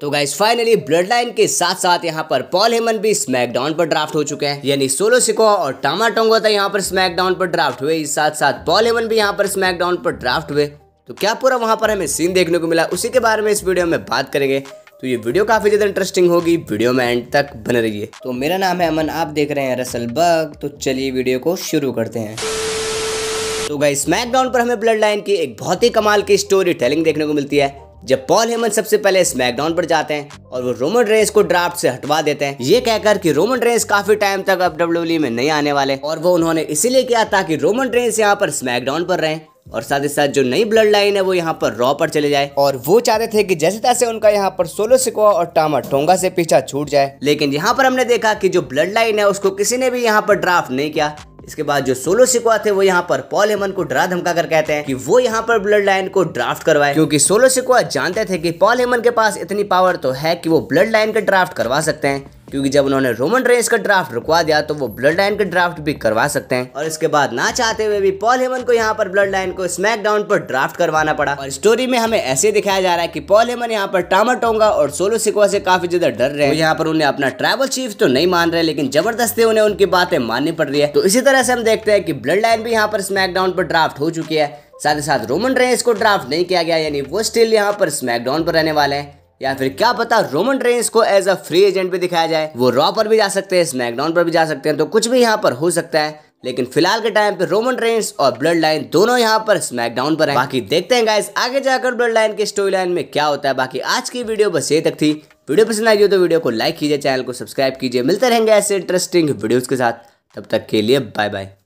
तो guys finally blood bloodline के साथ साथ यहाँ पर पॉल हेमन भी स्मैकडाउन पर ड्राफ्ट हो चुके हैं यानी सोलो सिको और टामा टोंगो था यहाँ पर स्मैकडाउन पर ड्राफ्ट हुए इस साथ साथ पॉल हेमन भी यहाँ पर स्मैकडाउन पर ड्राफ्ट हुए तो क्या पूरा वहाँ पर हमें सीन देखने को मिला उसी के बारे में इस वीडियो में बात करेंगे तो ये वीडियो काफी ज्यादा इंटरेस्टिंग होगी वीडियो में एंड तक बने रहिए तो मेरा नाम है अमन आप देख रहे हैं रसल बग तो चलिए वीडियो को शुरू करते हैं तो गाइस स्मैकडाउन पर हमें ब्लड लाइन की एक बहुत ही कमाल की स्टोरी टेलिंग देखने को मिलती है जब पॉल हेमन सबसे पहले स्मैकडाउन पर जाते हैं और वो रोमन रेंस को ड्राफ्ट से हटवा देते हैं ये कहकर कि रोमन रेंस काफी टाइम तक अब डब्ल्यू में नहीं आने वाले और वो उन्होंने इसीलिए किया ताकि रोमन रेंस यहाँ पर स्मैकडाउन पर रहे और साथ ही साथ जो नई ब्लड लाइन है वो यहाँ पर रॉ पर चले जाए और वो चाहते थे कि जैसे तैसे उनका यहाँ पर सोलो सिकवा और टामा टोंगा से पीछा छूट जाए लेकिन यहाँ पर हमने देखा कि जो ब्लड लाइन है उसको किसी ने भी यहाँ पर ड्राफ्ट नहीं किया इसके बाद जो सोलो सिक्वा थे वो यहाँ पर पॉल हेमन को डरा धमका कर कहते हैं कि वो यहाँ पर ब्लड लाइन को ड्राफ्ट करवाए क्योंकि सोलो सिक्वा जानते थे कि पॉल हेमन के पास इतनी पावर तो है कि वो ब्लड लाइन का ड्राफ्ट करवा सकते हैं क्योंकि जब उन्होंने रोमन रेंस का ड्राफ्ट रुकवा दिया तो वो ब्लड लाइन का ड्राफ्ट भी करवा सकते हैं और इसके बाद ना चाहते हुए भी पॉल हेमन को यहाँ पर ब्लड लाइन को स्मैकडाउन पर ड्राफ्ट करवाना पड़ा और स्टोरी में हमें ऐसे दिखाया जा रहा है की पॉल हेमन यहाँ पर टामा टोंगा और सोलो सिकवा से काफी ज्यादा डर रहे यहाँ पर उन्हें अपना ट्रेवल चीफ तो नहीं मान रहे लेकिन जबरदस्ती उन्हें उनकी बातें माननी पड़ रही है तो इसी तरह से हम देखते हैं कि ब्लड लाइन भी यहाँ पर स्मैकडाउन पर ड्राफ्ट हो चुकी है साथ ही साथ रोमन रेंस को ड्राफ्ट नहीं किया गया यानी वो स्टिल यहाँ पर स्मैकडाउन पर रहने वाले हैं या फिर क्या पता रोमन ट्रेन्स को एज अ फ्री एजेंट भी दिखाया जाए वो रॉ पर भी जा सकते हैं स्मैकडाउन पर भी जा सकते हैं तो कुछ भी यहाँ पर हो सकता है लेकिन फिलहाल के टाइम पे रोमन ट्रेन्स और ब्लड लाइन दोनों यहाँ पर स्मैकडाउन पर हैं बाकी देखते हैं गाइस आगे जाकर ब्लड लाइन के स्टोरी लाइन में क्या होता है बाकी आज की वीडियो बस ये तक थी वीडियो पसंद आई हो तो वीडियो को लाइक कीजिए चैनल को सब्सक्राइब कीजिए मिलते रहेंगे ऐसे इंटरेस्टिंग वीडियो के साथ तब तक के लिए बाय बाय